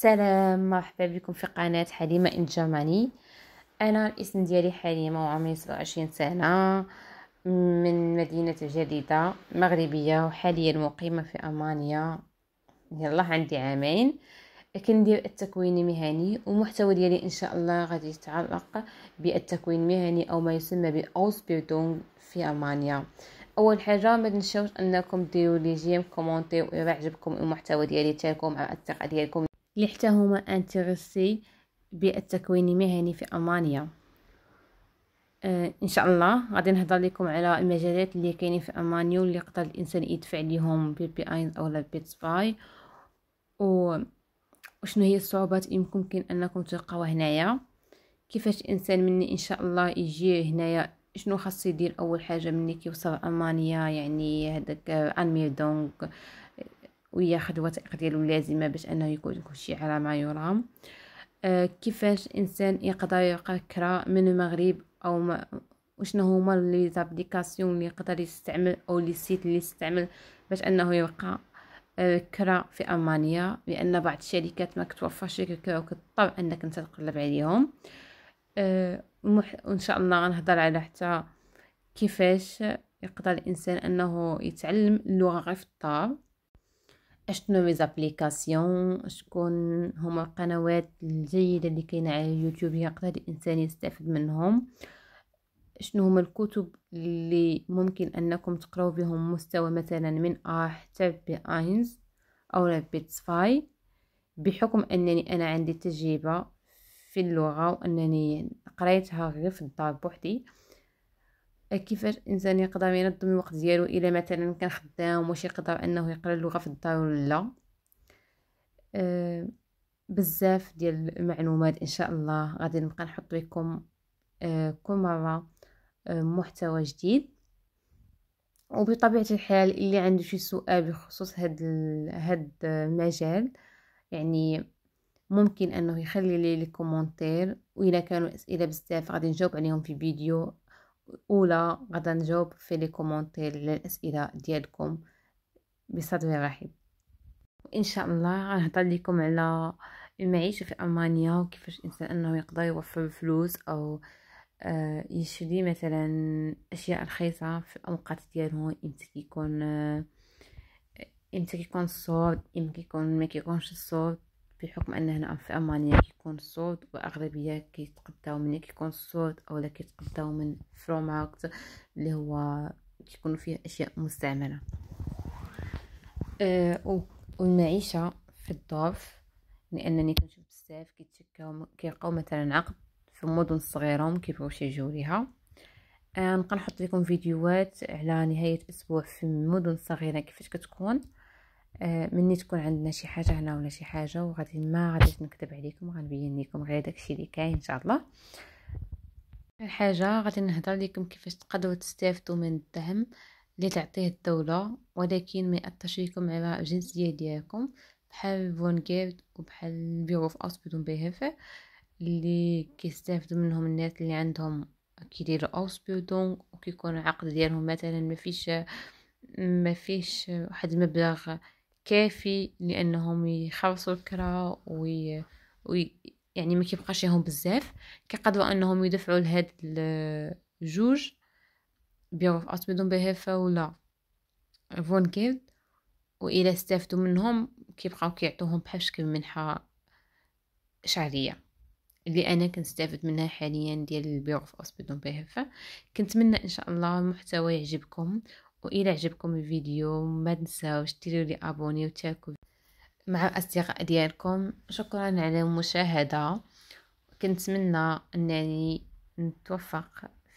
سلام مرحبا بكم في قناة حليمة إن أنا الاسم ديالي حليمة وعمري سبعة وعشرين سنة من مدينة جديدة مغربية وحاليا مقيمة في ألمانيا يلا عندي عامين كندير التكوين المهني ومحتوى ديالي ان شاء الله غادي يتعلق بالتكوين المهني او ما يسمى باوسبيردونغ في المانيا اول حاجه ما تنساوش انكم ديروا لي جيم كومونتي الى عجبكم المحتوى ديالي تشاركوا مع الثقه ديالكم اللي هما أنترسي بالتكوين المهني في ألمانيا آه ان شاء الله غادي نهضر لكم على المجالات اللي كاينين في المانيا واللي يقدر الانسان يدفع ليهم بي بي اينز او لا بي تسباي و وشنو هي الصعوبات اللي ممكن انكم تلقاوها هنايا كيفاش الانسان مني ان شاء الله يجي هنايا شنو خاص يدير اول حاجه مني كيوصل المانيا يعني هذاك انمي دونك وياخذ الوثائق ديالو اللازمه باش انه يكون كلشي على ما يرام آه كيفاش الانسان يقدر يلقى كرا من المغرب او ما وشنو هما لي زابليكاسيون اللي يقدر يستعمل او لي سيت اللي يستعمل باش انه يلقى آه، كرا في المانيا لان بعض الشركات ما كتوفرش لك الكرا وكتطلب انك انت تقلب عليهم آه وان شاء الله غنهضر على حتى كيفاش يقدر الانسان انه يتعلم اللغه غير في الدار اشنو ليزابليكاسيون شكون هما القنوات الجيدة اللي كاينة على اليوتيوب يقدر الإنسان يستافد منهم شنو هما الكتب اللي ممكن أنكم تقراو بهم مستوى مثلا من أ آه حتى ب أينز أو بيتسفاي بحكم أنني أنا عندي تجربة في اللغة وأنني قريتها غير في الدار بوحدي كيفاش الانسان يقدر ينظم الوقت ديالو الا مثلا كان خدام واش يقدر انه يقرا اللغه في الدار ولا لا أه بزاف ديال المعلومات ان شاء الله غادي نبقى نحط لكم أه كل مره أه محتوى جديد وبطبيعه الحال اللي عنده شي سؤال بخصوص هاد هاد المجال يعني ممكن انه يخلي لي لي كومونتير واذا كانوا اسئله بزاف غادي نجاوب عليهم في فيديو الأولى غدا نجاوب في لي كومونتير للاسئله ديالكم بصدر رحب وإن شاء الله غنهضر لكم على المعيشة في ألمانيا وكيفاش الإنسان أنه يقدر يوفر الفلوس أو آه، يشري مثلا أشياء رخيصة في الأوقات ديالهم إمتى كيكون آه إمتى كيكون الصوت إمتى كيكون ما كيكونش الصوت بحكم أن هنا في ألمانيا كيكون الصوت وأغلبية كيتقداو من كيكون الصوت أولا كيتقداو من فروماكت اللي هو كيكون فيه أشياء مستعملة أه والمعيشة في الضعف لأنني كنشوف بزاف كيتشكاو كيلقاو مثلا عقد في مدن صغيرة مكيبغيوش يجيو ليها آه، نبقى أه نحط لكم فيديوهات على نهاية أسبوع في مدن صغيرة كيفاش كتكون آه، مني تكون عندنا شي حاجه هنا ولا شي حاجه وغادي ما غاديش نكذب عليكم غنبين لكم غير داكشي اللي كاين ان شاء الله الحاجه غادي نهضر لكم كيفاش تقدروا تستافدوا من الدعم اللي تعطيه الدوله ولكن ما ياثرش لكم على الجنسيه ديالكم بحال فونغيرد وبحال البيرو في اوسبيدون بيهفه اللي كيستافدوا منهم الناس اللي عندهم كيديروا اوسبيدون وكيكون العقد ديالهم مثلا ما فيش ما فيش واحد المبلغ كافي لانهم يخلصوا الكرا وي... وي... يعني ما كيبقاش ليهم بزاف كيقدروا انهم يدفعوا لهاد الجوج بيعوا في اطمدهم بهفا ولا و والا استفدوا منهم كيبقاو كيعطوهم بحال شكل منحه شعرية اللي انا كنستافد منها حاليا ديال البيع اوسبيدون اصبدون بهفا كنتمنى ان شاء الله المحتوى يعجبكم وإلى عجبكم الفيديو ما تنساوش ديروا لي ابوني وتشاركوا مع الاصدقاء ديالكم شكرا على المشاهده كنتمنى انني نتوفق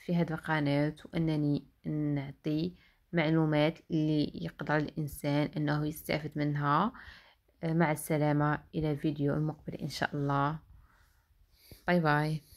في هذه القناه وانني نعطي معلومات اللي يقدر الانسان انه يستافد منها مع السلامه الى الفيديو المقبل ان شاء الله باي باي